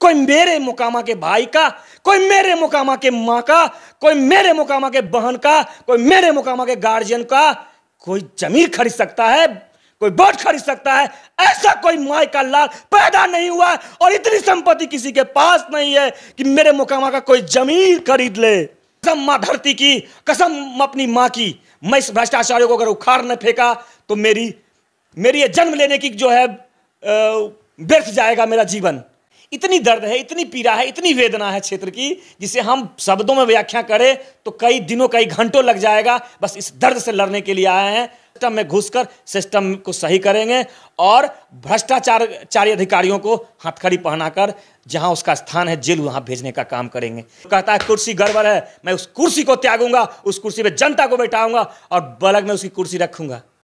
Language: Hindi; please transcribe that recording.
कोई मेरे मुकामा के भाई का कोई मेरे मुकामा के माँ का कोई मेरे मुकामा के बहन का कोई मेरे मुकामा के गार्जियन का कोई जमीन खरीद सकता है कोई बोट खरीद सकता है ऐसा कोई माई का लाल पैदा नहीं हुआ है और इतनी संपत्ति किसी के पास नहीं है कि मेरे मुकामा का कोई जमीन खरीद ले कसम माँ धरती की कसम अपनी माँ की मैं इस भ्रष्टाचार्य को अगर उखाड़ न फेंका तो मेरी मेरी ये जन्म लेने की जो है व्यर्थ जाएगा मेरा जीवन इतनी दर्द है इतनी पीड़ा है इतनी वेदना है क्षेत्र की जिसे हम शब्दों में व्याख्या करें तो कई दिनों कई घंटों लग जाएगा बस इस दर्द से लड़ने के लिए आए हैं सिस्टम में घुसकर सिस्टम को सही करेंगे और भ्रष्टाचार चारी अधिकारियों को हथखड़ी पहनाकर जहां उसका स्थान है जेल वहां भेजने का काम करेंगे कहता है कुर्सी गड़बड़ है मैं उस कुर्सी को त्यागूंगा उस कुर्सी पर जनता को बैठाऊंगा और बलग में उसकी कुर्सी रखूंगा